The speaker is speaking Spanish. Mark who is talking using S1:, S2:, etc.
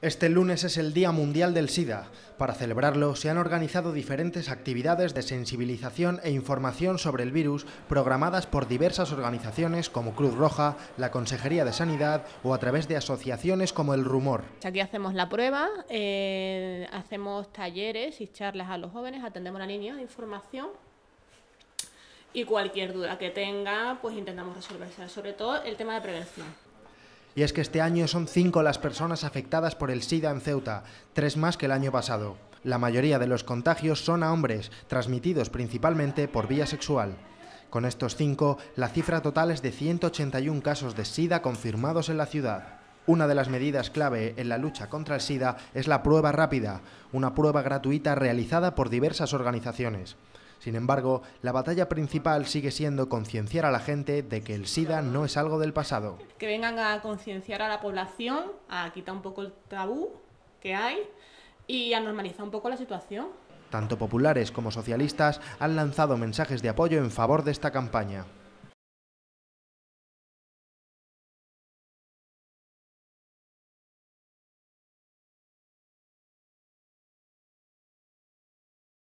S1: Este lunes es el Día Mundial del SIDA. Para celebrarlo se han organizado diferentes actividades de sensibilización e información sobre el virus programadas por diversas organizaciones como Cruz Roja, la Consejería de Sanidad o a través de asociaciones como El Rumor.
S2: Aquí hacemos la prueba, eh, hacemos talleres y charlas a los jóvenes, atendemos a niños de información y cualquier duda que tenga pues intentamos resolverla, sobre todo el tema de prevención.
S1: Y es que este año son cinco las personas afectadas por el SIDA en Ceuta, tres más que el año pasado. La mayoría de los contagios son a hombres, transmitidos principalmente por vía sexual. Con estos cinco, la cifra total es de 181 casos de SIDA confirmados en la ciudad. Una de las medidas clave en la lucha contra el SIDA es la prueba rápida, una prueba gratuita realizada por diversas organizaciones. Sin embargo, la batalla principal sigue siendo concienciar a la gente de que el SIDA no es algo del pasado.
S2: Que vengan a concienciar a la población, a quitar un poco el tabú que hay y a normalizar un poco la situación.
S1: Tanto populares como socialistas han lanzado mensajes de apoyo en favor de esta campaña.